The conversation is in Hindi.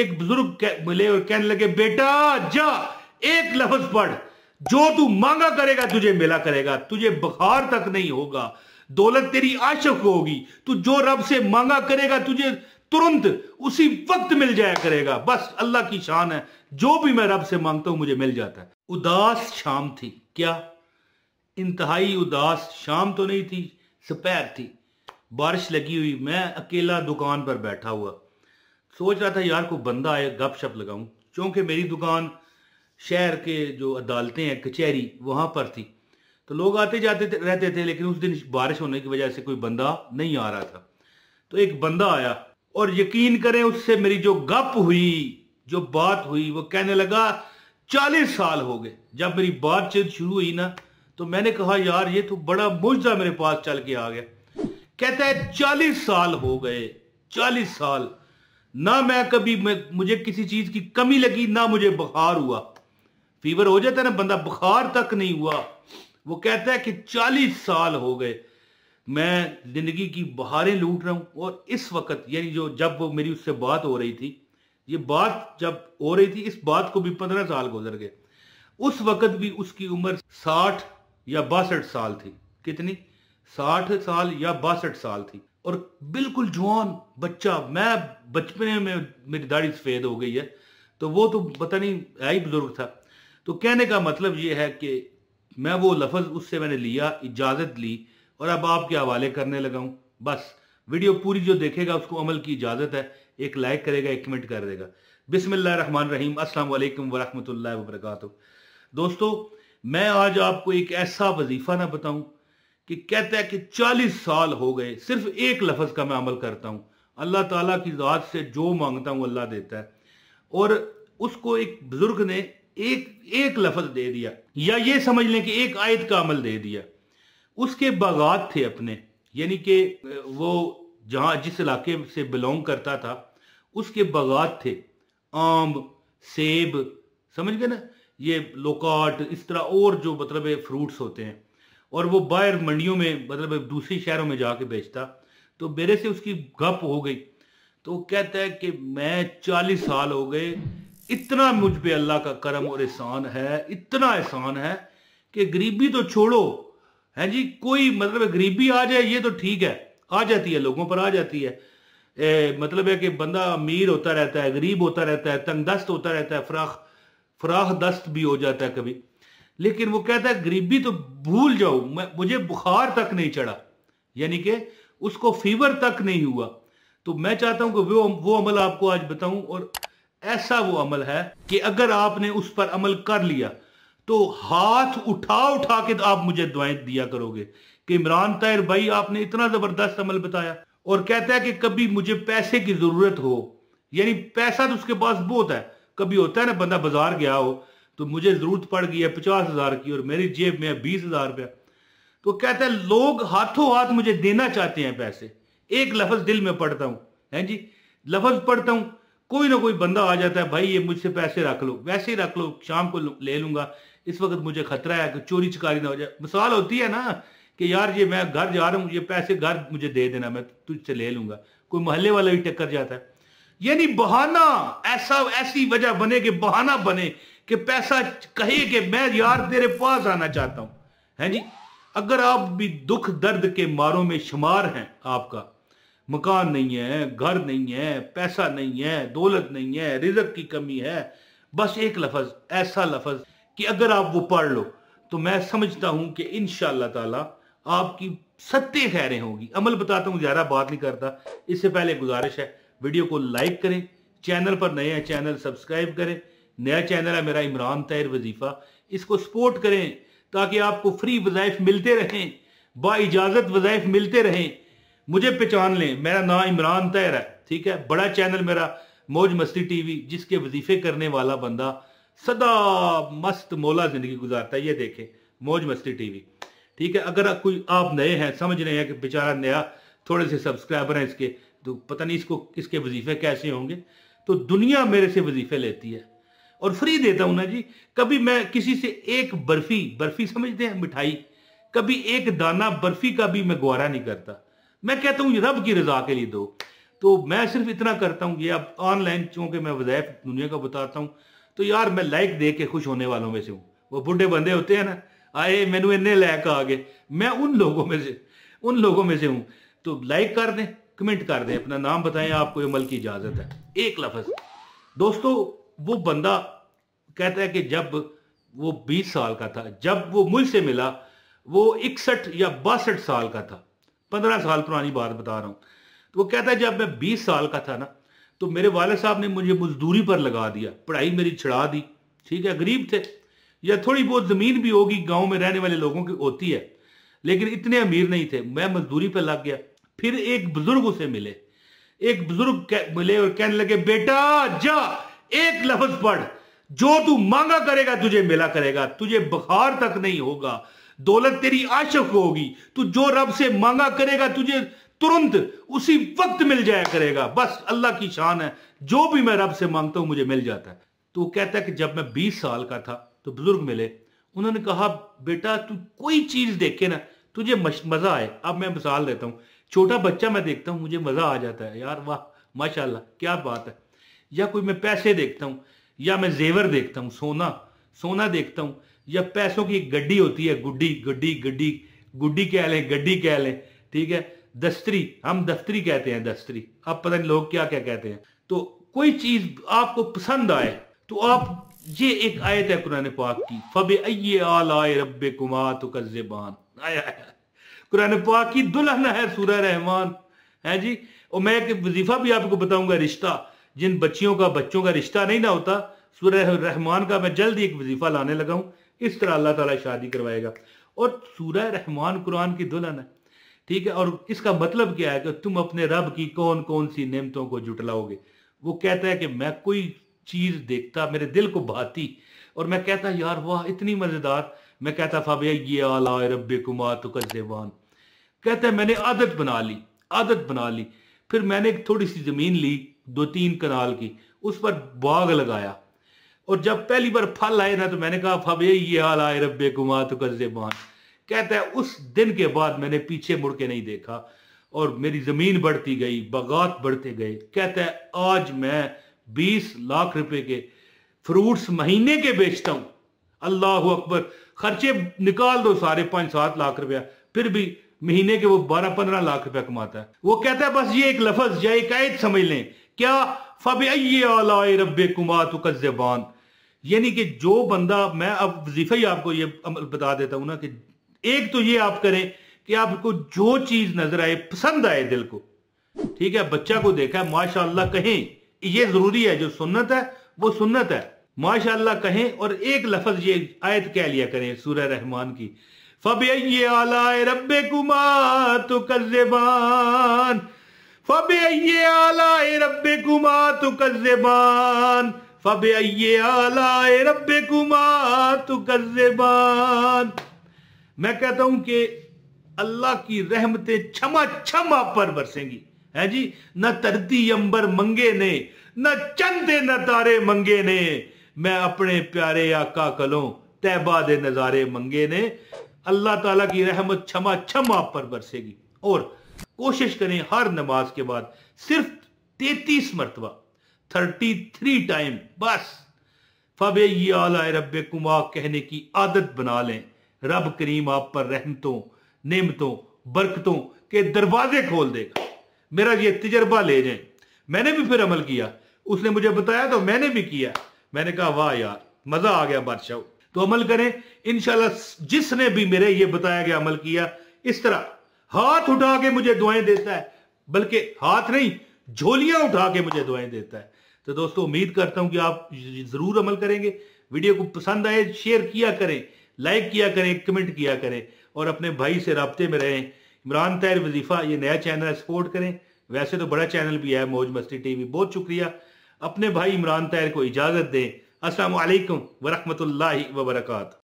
एक बुजुर्ग मिले और कहने लगे बेटा जा एक लफ्ज पढ़ जो तू मांगा करेगा तुझे मिला करेगा तुझे बुखार तक नहीं होगा दौलत तेरी आशक होगी तू जो रब से मांगा करेगा तुझे तुरंत उसी वक्त मिल जाया करेगा बस अल्लाह की शान है जो भी मैं रब से मांगता हूं मुझे मिल जाता है उदास शाम थी क्या इंतहाई उदास शाम तो नहीं थी सपैर थी बारिश लगी हुई मैं अकेला दुकान पर बैठा हुआ सोच रहा था यार को बंदा आए गप शप लगाऊं क्योंकि मेरी दुकान शहर के जो अदालतें हैं कचहरी वहाँ पर थी तो लोग आते जाते थे, रहते थे लेकिन उस दिन बारिश होने की वजह से कोई बंदा नहीं आ रहा था तो एक बंदा आया और यकीन करें उससे मेरी जो गप हुई जो बात हुई वो कहने लगा चालीस साल हो गए जब मेरी बातचीत शुरू हुई ना तो मैंने कहा यार ये तो बड़ा मुझदा मेरे पास चल के आ गया कहता है चालीस साल हो गए चालीस साल ना मैं कभी मैं, मुझे किसी चीज की कमी लगी ना मुझे बुखार हुआ फीवर हो जाता है ना बंदा बुखार तक नहीं हुआ वो कहता है कि चालीस साल हो गए मैं जिंदगी की बहारें लूट रहा हूं और इस वक्त यानी जो जब मेरी उससे बात हो रही थी ये बात जब हो रही थी इस बात को भी पंद्रह साल गुजर गए उस वक्त भी उसकी उम्र साठ या बासठ साल थी कितनी साठ साल या बासठ साल थी और बिल्कुल जवान बच्चा मैं बचपने में मेरी दाढ़ी सफ़ेद हो गई है तो वो तो पता नहीं है ही बुज़ुर्ग था तो कहने का मतलब ये है कि मैं वो लफ्ज़ उससे मैंने लिया इजाज़त ली और अब आपके हवाले करने लगा हूं बस वीडियो पूरी जो देखेगा उसको अमल की इजाज़त है एक लाइक करेगा एक कमेंट कर देगा बिसमिल्ल रन रहीम अस्सलाम वालेकुम वरहमतुल्लाहि वबरकatuh दोस्तों मैं आज आपको एक ऐसा वजीफ़ा ना बताऊं कि कहता है कि चालीस साल हो गए सिर्फ एक लफज का मैं अमल करता हूँ अल्लाह ताला की ज़ात से जो मांगता हूँ अल्लाह देता है और उसको एक बुजुर्ग ने एक एक लफज दे दिया या ये समझ लें कि एक आयत का अमल दे दिया उसके बागात थे अपने यानी कि वो जहाँ जिस इलाके से बिलोंग करता था उसके बागात थे आम सेब समझ गए ना ये लोकाट इस तरह और जो मतलब फ्रूट्स होते हैं और वो बाहर मंडियों में मतलब दूसरे शहरों में जाके बेचता तो मेरे से उसकी गप हो गई तो कहता है कि मैं चालीस साल हो गए इतना मुझ पे अल्लाह का करम और एहसान है इतना एहसान है कि गरीबी तो छोड़ो है जी कोई मतलब गरीबी आ जाए ये तो ठीक है आ जाती है लोगों पर आ जाती है ए, मतलब है कि बंदा अमीर होता रहता है गरीब होता रहता है तंग दस्त होता रहता है फराख फराख दस्त भी हो जाता है कभी लेकिन वो कहता है गरीबी तो भूल जाओ मैं मुझे बुखार तक नहीं चढ़ा यानी कि उसको फीवर तक नहीं हुआ तो मैं चाहता हूं कि वो वो अमल आपको आज बताऊं और ऐसा वो अमल है कि अगर आपने उस पर अमल कर लिया तो हाथ उठा उठा के आप मुझे दुआएं दिया करोगे कि इमरान ताहिर भाई आपने इतना जबरदस्त अमल बताया और कहता है कि कभी मुझे पैसे की जरूरत हो यानी पैसा तो उसके पास बहुत है कभी होता है ना बंदा बाजार गया हो तो मुझे जरूरत पड़ गई है पचास हजार की और मेरी जेब में है बीस हजार रुपया तो कहता है लोग हाथों हाथ मुझे देना चाहते हैं पैसे एक लफज दिल में पढ़ता हूं है जी लफज पढ़ता हूं कोई ना कोई बंदा आ जाता है भाई ये मुझसे पैसे रख लो वैसे ही रख लो शाम को ले लूंगा इस वक्त मुझे खतरा है कि चोरी चकारी ना हो जाए मिसाल होती है ना कि यार ये मैं घर जा रहा हूं ये पैसे घर मुझे दे देना मैं तुझसे ले लूंगा कोई मोहल्ले वाला भी टक्कर जाता है यानी बहाना ऐसा ऐसी वजह बने कि बहाना बने कि पैसा कहे कि मैं यार तेरे पास आना चाहता हूं है जी अगर आप भी दुख दर्द के मारों में शुमार हैं आपका मकान नहीं है घर नहीं है पैसा नहीं है दौलत नहीं है रिजक की कमी है बस एक लफज ऐसा लफज कि अगर आप वो पढ़ लो तो मैं समझता हूं कि इन ताला आपकी सत्य खैरें होगी अमल बताता हूं ज़्यादा बात नहीं करता इससे पहले गुजारिश है वीडियो को लाइक करें चैनल पर नए हैं चैनल सब्सक्राइब करें नया चैनल है मेरा इमरान तैर वजीफा इसको सपोर्ट करें ताकि आपको फ्री वजायफ मिलते रहें बाइजाज़त वजायफ मिलते रहें मुझे पहचान लें मेरा नाम इमरान तैर है ठीक है बड़ा चैनल मेरा मौज मस्ती टीवी जिसके वजीफे करने वाला बंदा सदा मस्त मौला जिंदगी गुजारता है ये देखें मौज मस्ती टीवी ठीक है अगर कोई आप नए हैं समझ रहे हैं कि बेचारा नया थोड़े से सब्सक्राइबर हैं इसके तो पता नहीं इसको किसके वजीफे कैसे होंगे तो दुनिया मेरे से वजीफे लेती है और फ्री देता हूं ना जी कभी मैं किसी से एक बर्फी बर्फी समझते हैं मिठाई कभी एक दाना बर्फी का भी मैं गुआरा नहीं करता मैं कहता हूँ रब की रजा के लिए दो तो मैं सिर्फ इतना करता हूँ ये आप ऑनलाइन चूंकि मैं वज़ायफ दुनिया को बताता हूँ तो यार मैं लाइक देख के खुश होने वालों में से हूँ वो बुढ़े बंदे होते हैं ना आए मैनु इन्ने लाइक आ गए मैं उन लोगों में से उन लोगों में से हूँ तो लाइक कर दें कमेंट कर दें अपना नाम बताएं आपको मल की इजाज़त है एक लफज दोस्तों वो बंदा कहता है कि जब वो 20 साल का था जब वो मुझसे मिला वो इकसठ या बासठ साल का था पंद्रह साल पुरानी बात बता रहा हूँ तो वो कहता है जब मैं बीस साल का था ना तो मेरे वाले साहब ने मुझे मजदूरी पर लगा दिया पढ़ाई मेरी छड़ा दी ठीक है गरीब थे या थोड़ी बहुत ज़मीन भी होगी गाँव में रहने वाले लोगों की होती है लेकिन इतने अमीर नहीं थे मैं मजदूरी पर लग गया फिर एक बुजुर्ग उसे मिले एक बुजुर्ग मिले और कहने लगे बेटा जा एक लफ्ज पढ़ जो तू मांगा करेगा तुझे मिला करेगा तुझे बुखार तक नहीं होगा दौलत तेरी आशक होगी तू जो रब से मांगा करेगा तुझे तुरंत उसी वक्त मिल जाया करेगा बस अल्लाह की शान है जो भी मैं रब से मांगता हूं मुझे मिल जाता है तो कहता है कि जब मैं बीस साल का था तो बुजुर्ग मिले उन्होंने कहा बेटा तू कोई चीज देखे ना तुझे मजा आए अब मैं मिसाल देता हूँ छोटा बच्चा मैं देखता हूँ मुझे मजा आ जाता है यार वाह माशाल्लाह क्या बात है या कोई मैं पैसे देखता हूँ या मैं जेवर देखता हूँ सोना सोना देखता हूँ या पैसों की गड्डी होती है गुड्डी गड्डी गड्डी गुड्डी कह लें गड्डी कह लें ठीक है दस्तरी हम दफ्तरी कहते हैं दस्तरी अब पता नहीं लोग क्या क्या कहते हैं तो कोई चीज आपको पसंद आए तो आप ये एक आयत है कुरान पाक की फब आलाय रब कुमार तो कज्जेबान कुरान पाक की दुल्हन है सूर्य रहमान है जी और मैं एक वजीफा भी आपको बताऊंगा रिश्ता जिन बच्चियों का बच्चों का रिश्ता नहीं ना होता सूरह रहमान का मैं जल्द ही एक वजीफा लाने लगा हूं इस तरह अल्लाह ताला शादी करवाएगा और सूरह रहमान कुरान की दुल्हन है ठीक है और इसका मतलब क्या है कि तुम अपने रब की कौन कौन सी नेमतों को जुटलाओगे वो कहता है कि मैं कोई चीज़ देखता मेरे दिल को भाती और मैं कहता यार वाह इतनी मज़ेदार मैं कहता फाबिया ये आला रब कुमार तो कहता है मैंने आदत बना ली आदत बना ली फिर मैंने थोड़ी सी ज़मीन ली दो तीन कनाल की उस पर बाग लगाया और जब पहली बार फल आए ना तो मैंने कहा फब ये हाल आए रब्बे कुमार तो कर कहता है उस दिन के बाद मैंने पीछे मुड़ के नहीं देखा और मेरी ज़मीन बढ़ती गई बागात बढ़ते गए कहता है आज मैं बीस लाख रुपए के फ्रूट्स महीने के बेचता हूं अल्लाह अकबर खर्चे निकाल दो सारे पांच सात लाख रुपया फिर भी महीने के वो बारह पंद्रह लाख रुपया कमाता है वो कहता है बस ये एक लफज या एक आयत समझ लें क्या फबे आलाए रब यानी कि जो बंदा मैं अब वजीफा ही आपको ये बता देता हूं ना कि एक तो ये आप करें कि आपको जो चीज नजर आए पसंद आए दिल को ठीक है बच्चा को देखा है कहें ये जरूरी है जो सुन्नत है वो सुन्नत है माशाला कहें और एक लफज ये आयत कह लिया करें सूर्य रहमान की फबे आला रब कुमार तो कज्जबान मैं कहता हूं कि अल्लाह की रहमतें छमा छमा पर बरसेंगी है जी न तरती अंबर मंगे ने न चंदे न तारे मंगे ने मैं अपने प्यारे आका कलो तैबा दे नजारे मंगे ने अल्लाह ताला की रहमत छमा छमा पर बरसेगी और कोशिश करें हर नमाज के बाद सिर्फ तैतीस मरतबा थर्टी थ्री टाइम बस आला रब कुमा कहने की आदत बना लें रब करीम आप पर रहमतों नेमतों बरकतों के दरवाजे खोल देगा मेरा ये तजर्बा ले जाए मैंने भी फिर अमल किया उसने मुझे बताया तो मैंने भी किया मैंने कहा वाह यार मजा आ गया बादशाह तो अमल करें इनशाला जिसने भी मेरे ये बताया गया अमल किया इस तरह हाथ उठा के मुझे दुआएं देता है बल्कि हाथ नहीं झोलियां उठा के मुझे दुआएं देता है तो दोस्तों उम्मीद करता हूं कि आप जरूर अमल करेंगे वीडियो को पसंद आए शेयर किया करें लाइक किया करें कमेंट किया करें और अपने भाई से रबते में रहें इमरान तैर वजीफा ये नया चैनल है सपोर्ट करें वैसे तो बड़ा चैनल भी है मौज मस्ती टीवी बहुत शुक्रिया अपने भाई इमरान तैर को इजाज़त दें वरहमत वरहमल वरक